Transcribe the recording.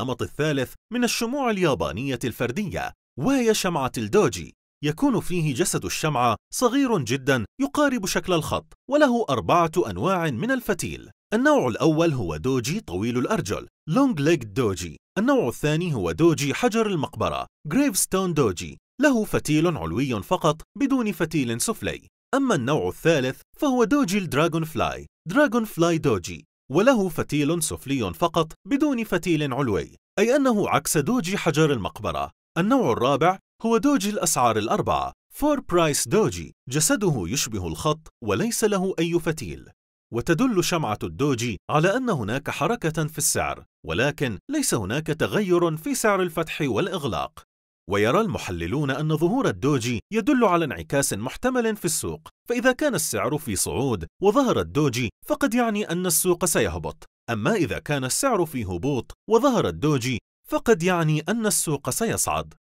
النمط الثالث من الشموع اليابانية الفردية وهي شمعة الدوجي يكون فيه جسد الشمعة صغير جدا يقارب شكل الخط وله أربعة أنواع من الفتيل النوع الأول هو دوجي طويل الأرجل لونج ليج دوجي النوع الثاني هو دوجي حجر المقبرة ستون دوجي له فتيل علوي فقط بدون فتيل سفلي أما النوع الثالث فهو دوجي الدراغون فلاي دراغون فلاي دوجي وله فتيل سفلي فقط بدون فتيل علوي أي أنه عكس دوجي حجر المقبرة النوع الرابع هو دوجي الأسعار الأربعة فور برايس دوجي جسده يشبه الخط وليس له أي فتيل وتدل شمعة الدوجي على أن هناك حركة في السعر ولكن ليس هناك تغير في سعر الفتح والإغلاق ويرى المحللون أن ظهور الدوجي يدل على انعكاس محتمل في السوق فإذا كان السعر في صعود وظهر الدوجي فقد يعني أن السوق سيهبط أما إذا كان السعر في هبوط وظهر الدوجي فقد يعني أن السوق سيصعد